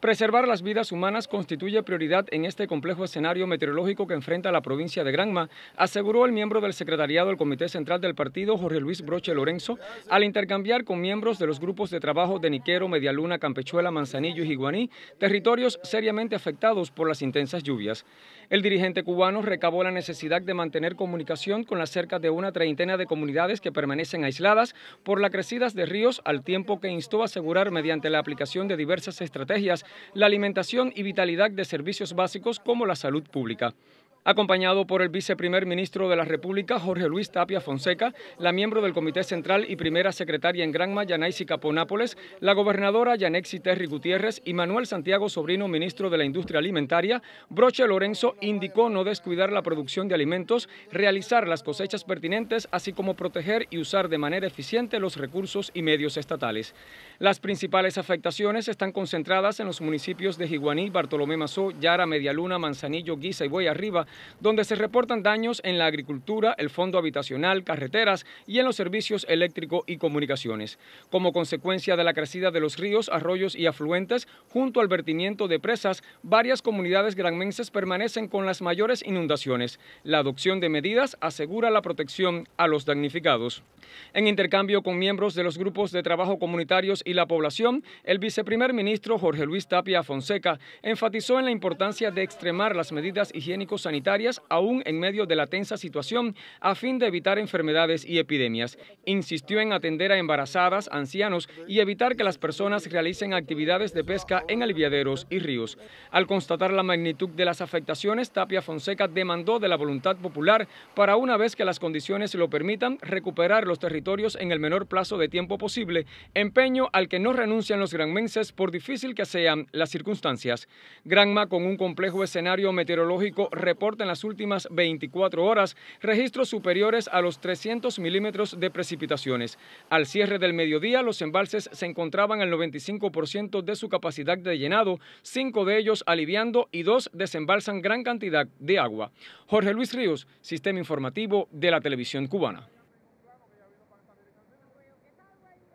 Preservar las vidas humanas constituye prioridad en este complejo escenario meteorológico que enfrenta la provincia de Granma, aseguró el miembro del secretariado del Comité Central del Partido, Jorge Luis Broche Lorenzo, al intercambiar con miembros de los grupos de trabajo de Niquero, Medialuna, Campechuela, Manzanillo y Higuaní, territorios seriamente afectados por las intensas lluvias. El dirigente cubano recabó la necesidad de mantener comunicación con las cerca de una treintena de comunidades que permanecen aisladas por las crecidas de ríos, al tiempo que instó a asegurar mediante la aplicación de diversas estrategias la alimentación y vitalidad de servicios básicos como la salud pública acompañado por el viceprimer ministro de la República, Jorge Luis Tapia Fonseca, la miembro del Comité Central y primera secretaria en Granma, Yanaisi Caponápoles, la gobernadora Yanexi Terry Gutiérrez y Manuel Santiago Sobrino, ministro de la Industria Alimentaria, Broche Lorenzo indicó no descuidar la producción de alimentos, realizar las cosechas pertinentes, así como proteger y usar de manera eficiente los recursos y medios estatales. Las principales afectaciones están concentradas en los municipios de Jiguaní, Bartolomé Mazó, Yara, Medialuna, Manzanillo, Guisa y Buey Arriba, donde se reportan daños en la agricultura, el fondo habitacional, carreteras y en los servicios eléctricos y comunicaciones. Como consecuencia de la crecida de los ríos, arroyos y afluentes, junto al vertimiento de presas, varias comunidades granmenses permanecen con las mayores inundaciones. La adopción de medidas asegura la protección a los damnificados. En intercambio con miembros de los grupos de trabajo comunitarios y la población, el viceprimer ministro Jorge Luis Tapia Fonseca enfatizó en la importancia de extremar las medidas higiénico-sanitarias aún en medio de la tensa situación a fin de evitar enfermedades y epidemias. Insistió en atender a embarazadas, ancianos y evitar que las personas realicen actividades de pesca en aliviaderos y ríos. Al constatar la magnitud de las afectaciones, Tapia Fonseca demandó de la voluntad popular para una vez que las condiciones lo permitan recuperar los territorios en el menor plazo de tiempo posible, empeño al que no renuncian los granmenses por difícil que sean las circunstancias. Granma con un complejo escenario meteorológico reporta en las últimas 24 horas registros superiores a los 300 milímetros de precipitaciones. Al cierre del mediodía, los embalses se encontraban al 95% de su capacidad de llenado, cinco de ellos aliviando y dos desembalsan gran cantidad de agua. Jorge Luis Ríos, Sistema Informativo de la Televisión Cubana.